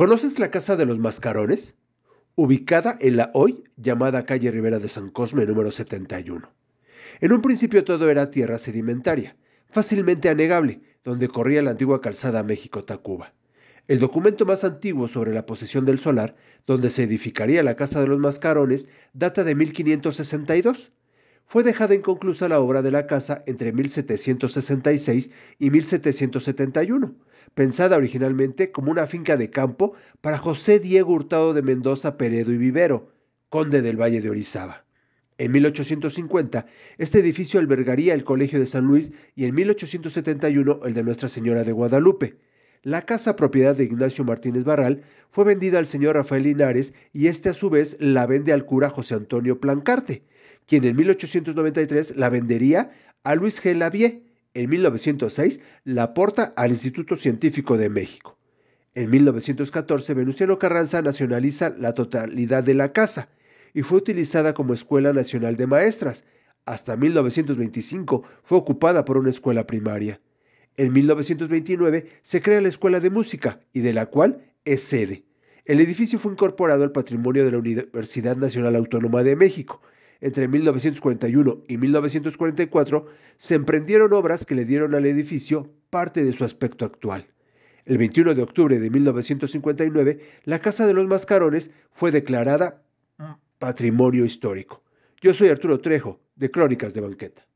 ¿Conoces la Casa de los Mascarones? Ubicada en la hoy llamada calle Rivera de San Cosme número 71. En un principio todo era tierra sedimentaria, fácilmente anegable, donde corría la antigua calzada México-Tacuba. El documento más antiguo sobre la posesión del solar, donde se edificaría la Casa de los Mascarones, data de 1562 fue dejada inconclusa la obra de la casa entre 1766 y 1771, pensada originalmente como una finca de campo para José Diego Hurtado de Mendoza Peredo y Vivero, conde del Valle de Orizaba. En 1850, este edificio albergaría el Colegio de San Luis y en 1871 el de Nuestra Señora de Guadalupe. La casa propiedad de Ignacio Martínez Barral fue vendida al señor Rafael Linares y este a su vez la vende al cura José Antonio Plancarte, quien en 1893 la vendería a Luis G. Lavie. En 1906 la aporta al Instituto Científico de México. En 1914 Venustiano Carranza nacionaliza la totalidad de la casa y fue utilizada como Escuela Nacional de Maestras. Hasta 1925 fue ocupada por una escuela primaria. En 1929 se crea la Escuela de Música y de la cual es sede. El edificio fue incorporado al patrimonio de la Universidad Nacional Autónoma de México entre 1941 y 1944, se emprendieron obras que le dieron al edificio parte de su aspecto actual. El 21 de octubre de 1959, la Casa de los Mascarones fue declarada Patrimonio Histórico. Yo soy Arturo Trejo, de Crónicas de Banqueta.